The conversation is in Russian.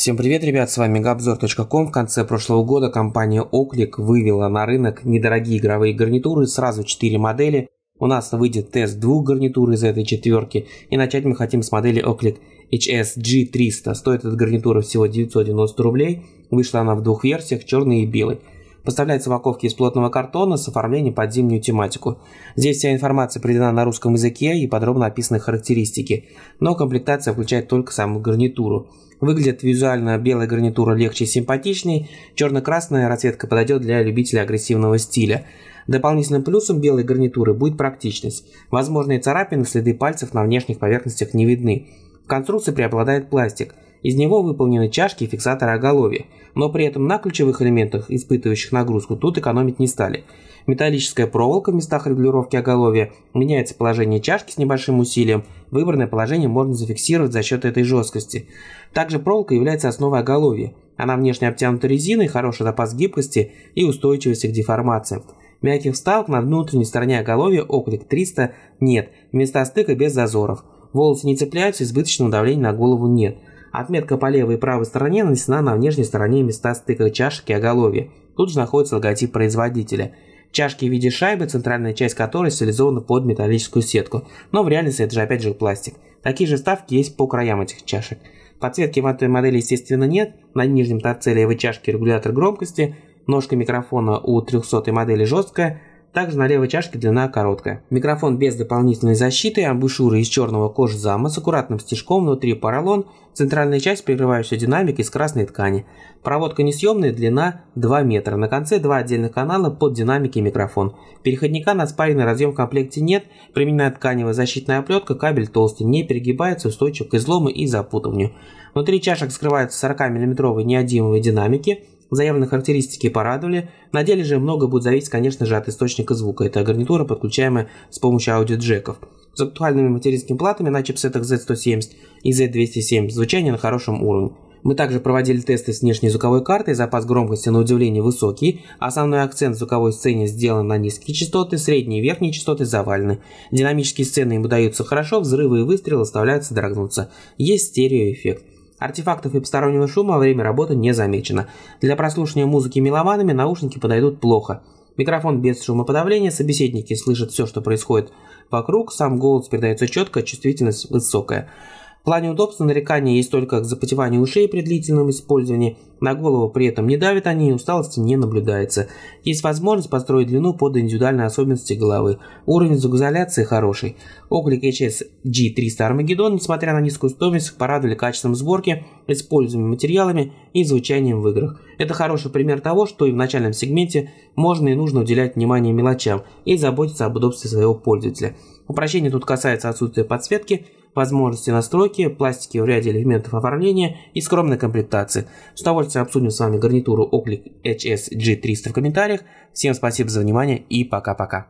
Всем привет, ребят, с вами Габзор.ком. В конце прошлого года компания Оклик вывела на рынок недорогие игровые гарнитуры, сразу 4 модели. У нас выйдет тест двух гарнитур из этой четверки, и начать мы хотим с модели Oculus HSG300. Стоит эта гарнитура всего 990 рублей, вышла она в двух версиях, черный и белый поставляет упаковки из плотного картона с оформлением под зимнюю тематику. Здесь вся информация приведена на русском языке и подробно описаны характеристики, но комплектация включает только саму гарнитуру. Выглядит визуально белая гарнитура легче и симпатичней, черно-красная расцветка подойдет для любителей агрессивного стиля. Дополнительным плюсом белой гарнитуры будет практичность. Возможные царапины, следы пальцев на внешних поверхностях не видны. В конструкции преобладает пластик – из него выполнены чашки и фиксаторы оголовья, но при этом на ключевых элементах, испытывающих нагрузку, тут экономить не стали. Металлическая проволока в местах регулировки оголовья, меняется положение чашки с небольшим усилием, выбранное положение можно зафиксировать за счет этой жесткости. Также проволока является основой оголовья. Она внешне обтянута резиной, хороший запас гибкости и устойчивости к деформациям. Мягких вставок на внутренней стороне оголовья оклик 300 нет, места стыка без зазоров. Волосы не цепляются, избыточного давления на голову нет – Отметка по левой и правой стороне нанесена на внешней стороне места стыка чашки и оголовья. Тут же находится логотип производителя. Чашки в виде шайбы, центральная часть которой стилизована под металлическую сетку. Но в реальности это же опять же пластик. Такие же ставки есть по краям этих чашек. Подсветки в этой модели, естественно, нет. На нижнем торце левой чашки регулятор громкости, ножка микрофона у 300 модели жесткая, также на левой чашке длина короткая. Микрофон без дополнительной защиты, амбушюра из черного кожзама с аккуратным стежком, внутри поролон, центральная часть прикрывающая динамик из красной ткани. Проводка несъемная, длина 2 метра. На конце два отдельных канала под динамики и микрофон. Переходника на спаренный разъем в комплекте нет, применена тканевая защитная оплетка, кабель толстый, не перегибается, устойчив к излому и запутыванию. Внутри чашек скрываются 40 мм неодимовые динамики, Заявленные характеристики порадовали. На деле же много будет зависеть, конечно же, от источника звука. Это гарнитура, подключаемая с помощью аудиоджеков. С актуальными материнскими платами на чипсетах Z170 и z 207 звучание на хорошем уровне. Мы также проводили тесты с внешней звуковой картой, запас громкости на удивление высокий, основной акцент в звуковой сцене сделан на низкие частоты, средние и верхние частоты завалены. Динамические сцены им удаются хорошо, взрывы и выстрелы оставляются дрогнуться. Есть стереоэффект. Артефактов и постороннего шума во время работы не замечено. Для прослушивания музыки меломанами наушники подойдут плохо. Микрофон без шумоподавления, собеседники слышат все, что происходит вокруг, сам голос передается четко, чувствительность высокая. В плане удобства нарекания есть только к запотеванию ушей при длительном использовании, на голову при этом не давят они и усталости не наблюдается. Есть возможность построить длину под индивидуальные особенности головы. Уровень звукоизоляции хороший. Оклик HS G300 Armageddon, несмотря на низкую стоимость, порадовали качеством сборки, используемыми материалами и звучанием в играх. Это хороший пример того, что и в начальном сегменте можно и нужно уделять внимание мелочам и заботиться об удобстве своего пользователя. Упрощение тут касается отсутствия подсветки – возможности настройки, пластики в ряде элементов оформления и скромной комплектации. С удовольствием обсудим с вами гарнитуру Oakley HS G300 в комментариях. Всем спасибо за внимание и пока-пока.